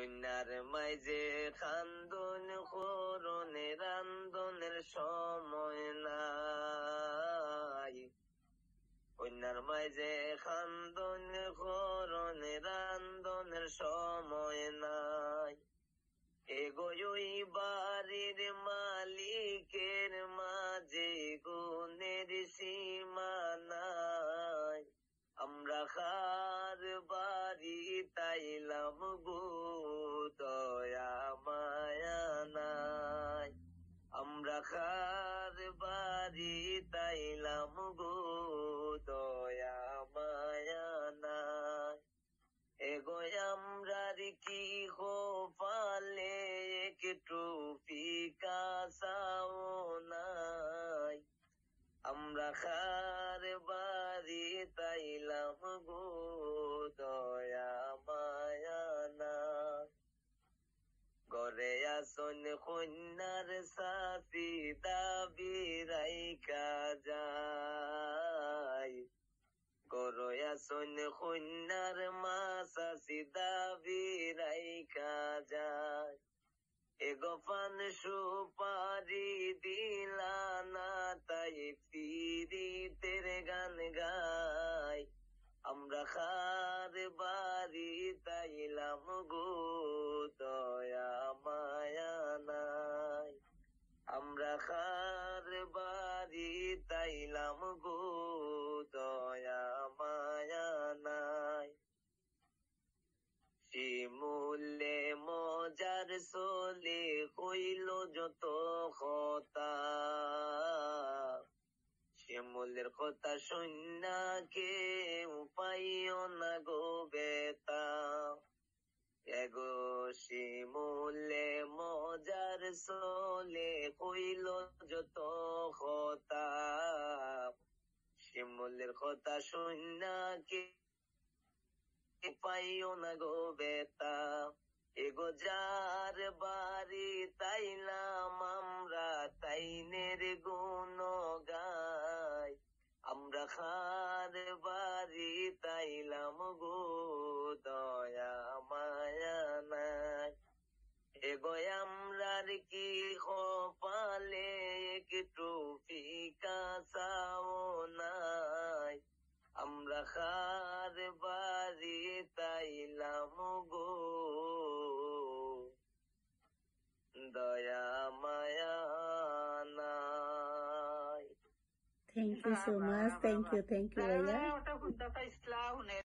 কন্যার মাইজে খান্দন করণে রান্দনের সময় নাই কন্যার মাইজে খান্দন করণে রান্দনের সময় নাই এগোই বা নাম গো দয়া মায়ানা এগো আমরার কি হো পালে একটু পিকাসাও নাই আমরা খার বাড়ি তাইলাম গো কন্যার সাথী দাবি রাইকা যায় করয়াসন কন্যার মা সাসি দাবি রাইকা যায় এগোফান সুপারি না তাই ফিরি তের গান গায় আমরা খার বাড়ি তাইলাম গো গো দয়া মায়া নাই শিমুলে মজার সোলে হইল যত কথা শিমুলের কথা কে উপায় না গো বেতা এগো শিমুলে মজার সোলে হইল যত কথা শুননা কে পাইও না গো বেতা এগো যার বাড়ি তাইলাম আমরা তাইনের গুণ গাই আমরা খার বাড়ি তাইলাম গো আখার বাড়ি তাইলাম গো দয়া মায়া না thank you so much thank you thank you